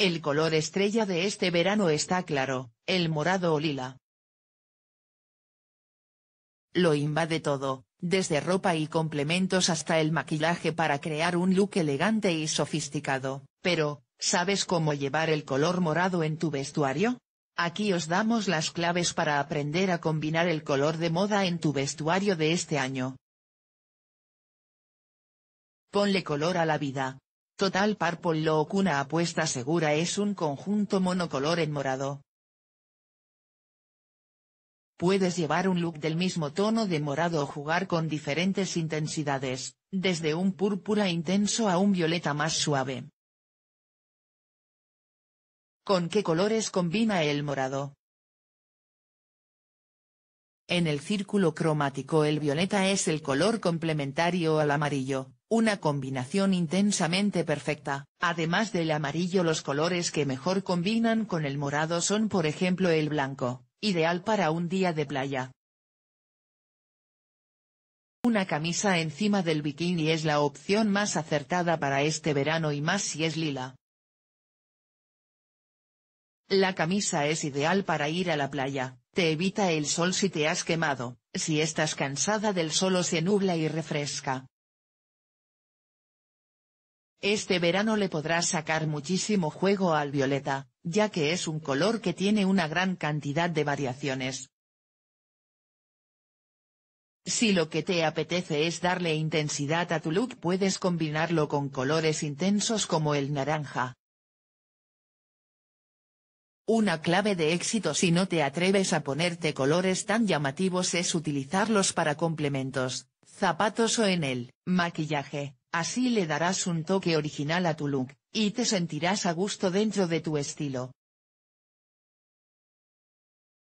El color estrella de este verano está claro, el morado o lila. Lo invade todo, desde ropa y complementos hasta el maquillaje para crear un look elegante y sofisticado, pero, ¿sabes cómo llevar el color morado en tu vestuario? Aquí os damos las claves para aprender a combinar el color de moda en tu vestuario de este año. Ponle color a la vida, Total Purple Lock Una apuesta segura es un conjunto monocolor en morado. Puedes llevar un look del mismo tono de morado o jugar con diferentes intensidades, desde un púrpura intenso a un violeta más suave. ¿Con qué colores combina el morado? En el círculo cromático el violeta es el color complementario al amarillo, una combinación intensamente perfecta. Además del amarillo los colores que mejor combinan con el morado son por ejemplo el blanco, ideal para un día de playa. Una camisa encima del bikini es la opción más acertada para este verano y más si es lila. La camisa es ideal para ir a la playa, te evita el sol si te has quemado, si estás cansada del sol o se nubla y refresca. Este verano le podrás sacar muchísimo juego al violeta, ya que es un color que tiene una gran cantidad de variaciones. Si lo que te apetece es darle intensidad a tu look puedes combinarlo con colores intensos como el naranja, una clave de éxito si no te atreves a ponerte colores tan llamativos es utilizarlos para complementos, zapatos o en el maquillaje, así le darás un toque original a tu look, y te sentirás a gusto dentro de tu estilo.